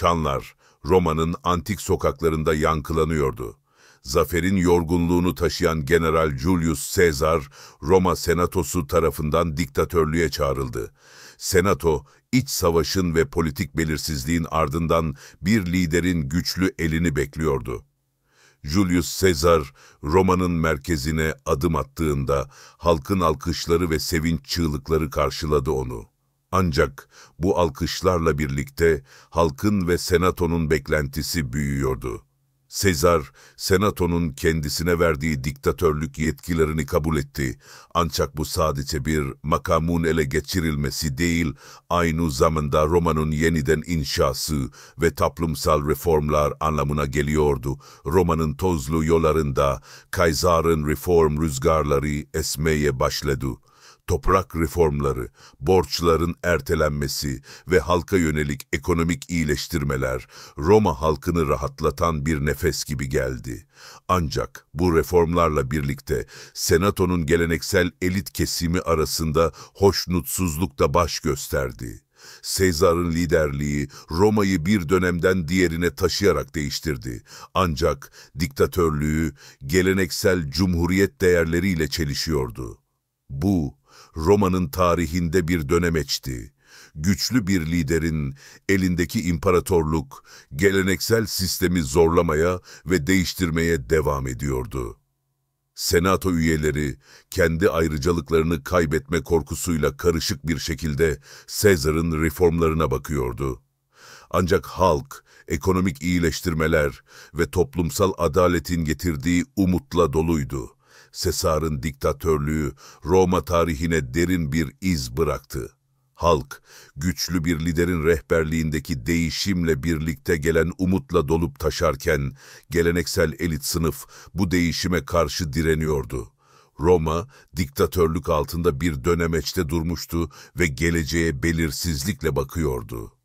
Çanlar, Roma'nın antik sokaklarında yankılanıyordu. Zaferin yorgunluğunu taşıyan General Julius Caesar, Roma Senatosu tarafından diktatörlüğe çağrıldı. Senato, iç savaşın ve politik belirsizliğin ardından bir liderin güçlü elini bekliyordu. Julius Caesar, Roma'nın merkezine adım attığında halkın alkışları ve sevinç çığlıkları karşıladı onu. Ancak bu alkışlarla birlikte halkın ve senatonun beklentisi büyüyordu. Sezar, senatonun kendisine verdiği diktatörlük yetkilerini kabul etti. Ancak bu sadece bir makamun ele geçirilmesi değil, aynı zamanda Roma'nın yeniden inşası ve toplumsal reformlar anlamına geliyordu. Roma'nın tozlu yollarında Kaysar'ın reform rüzgarları esmeye başladı toprak reformları, borçların ertelenmesi ve halka yönelik ekonomik iyileştirmeler Roma halkını rahatlatan bir nefes gibi geldi. Ancak bu reformlarla birlikte senatonun geleneksel elit kesimi arasında hoşnutsuzluk da baş gösterdi. Sezar'ın liderliği Roma'yı bir dönemden diğerine taşıyarak değiştirdi. Ancak diktatörlüğü geleneksel cumhuriyet değerleriyle çelişiyordu. Bu Roma'nın tarihinde bir dönemeçti. Güçlü bir liderin elindeki imparatorluk geleneksel sistemi zorlamaya ve değiştirmeye devam ediyordu. Senato üyeleri kendi ayrıcalıklarını kaybetme korkusuyla karışık bir şekilde Caesar'ın reformlarına bakıyordu. Ancak halk, ekonomik iyileştirmeler ve toplumsal adaletin getirdiği umutla doluydu. Sesar'ın diktatörlüğü Roma tarihine derin bir iz bıraktı. Halk, güçlü bir liderin rehberliğindeki değişimle birlikte gelen umutla dolup taşarken, geleneksel elit sınıf bu değişime karşı direniyordu. Roma, diktatörlük altında bir dönemeçte durmuştu ve geleceğe belirsizlikle bakıyordu.